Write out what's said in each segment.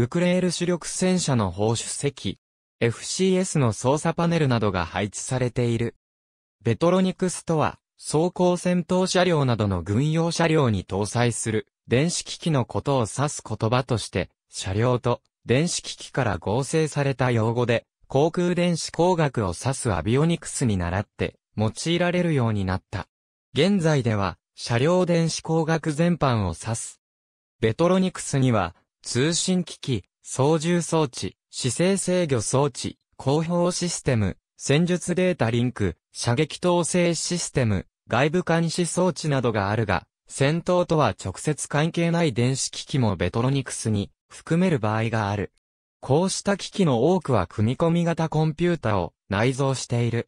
ルクレール主力戦車の砲手席、FCS の操作パネルなどが配置されている。ベトロニクスとは、装甲戦闘車両などの軍用車両に搭載する電子機器のことを指す言葉として、車両と電子機器から合成された用語で、航空電子工学を指すアビオニクスに倣って、用いられるようになった。現在では、車両電子工学全般を指す。ベトロニクスには、通信機器、操縦装置、姿勢制御装置、公表システム、戦術データリンク、射撃統制システム、外部監視装置などがあるが、戦闘とは直接関係ない電子機器もベトロニクスに含める場合がある。こうした機器の多くは組み込み型コンピュータを内蔵している。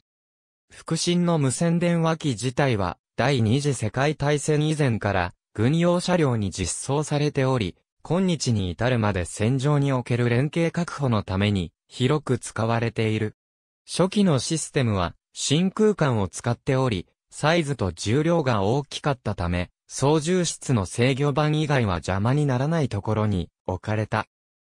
腹心の無線電話機自体は第二次世界大戦以前から軍用車両に実装されており、今日に至るまで戦場における連携確保のために広く使われている。初期のシステムは真空管を使っており、サイズと重量が大きかったため、操縦室の制御盤以外は邪魔にならないところに置かれた。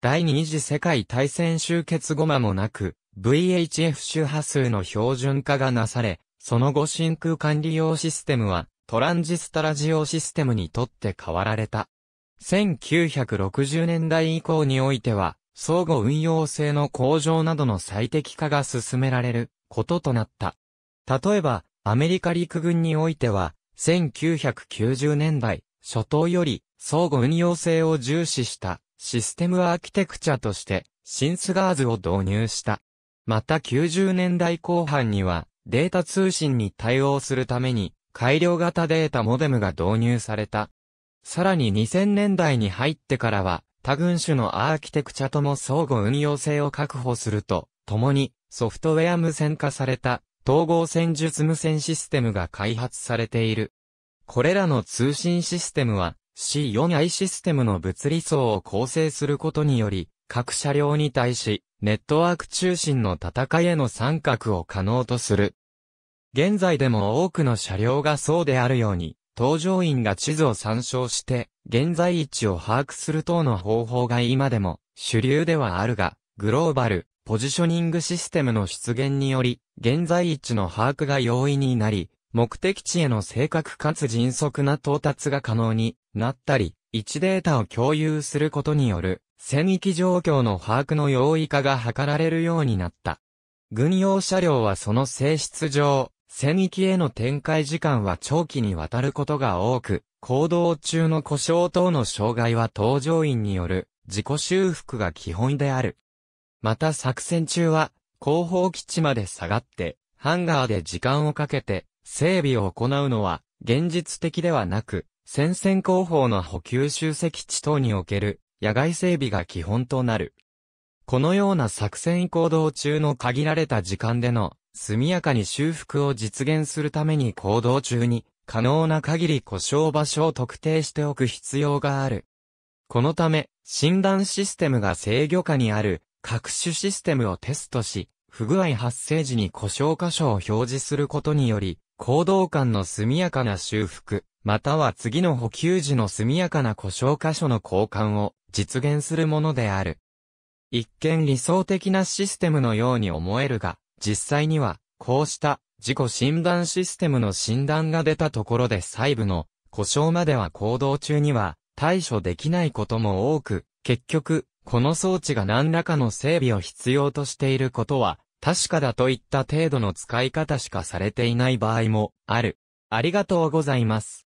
第二次世界大戦終結後間もなく、VHF 周波数の標準化がなされ、その後真空管理用システムはトランジスタラジオシステムにとって変わられた。1960年代以降においては、相互運用性の向上などの最適化が進められることとなった。例えば、アメリカ陸軍においては、1990年代初頭より相互運用性を重視したシステムアーキテクチャとしてシンスガーズを導入した。また90年代後半にはデータ通信に対応するために改良型データモデムが導入された。さらに2000年代に入ってからは、多群種のアーキテクチャとも相互運用性を確保すると、ともにソフトウェア無線化された統合戦術無線システムが開発されている。これらの通信システムは C4i システムの物理層を構成することにより、各車両に対し、ネットワーク中心の戦いへの参画を可能とする。現在でも多くの車両がそうであるように、搭乗員が地図を参照して、現在位置を把握する等の方法が今でも主流ではあるが、グローバル、ポジショニングシステムの出現により、現在位置の把握が容易になり、目的地への正確かつ迅速な到達が可能になったり、位置データを共有することによる、戦域状況の把握の容易化が図られるようになった。軍用車両はその性質上、戦域への展開時間は長期にわたることが多く、行動中の故障等の障害は搭乗員による自己修復が基本である。また作戦中は後方基地まで下がって、ハンガーで時間をかけて整備を行うのは現実的ではなく、戦線後方の補給集積地等における野外整備が基本となる。このような作戦行動中の限られた時間での速やかに修復を実現するために行動中に、可能な限り故障場所を特定しておく必要がある。このため、診断システムが制御下にある各種システムをテストし、不具合発生時に故障箇所を表示することにより、行動間の速やかな修復、または次の補給時の速やかな故障箇所の交換を実現するものである。一見理想的なシステムのように思えるが、実際には、こうした自己診断システムの診断が出たところで細部の故障までは行動中には対処できないことも多く、結局、この装置が何らかの整備を必要としていることは確かだといった程度の使い方しかされていない場合もある。ありがとうございます。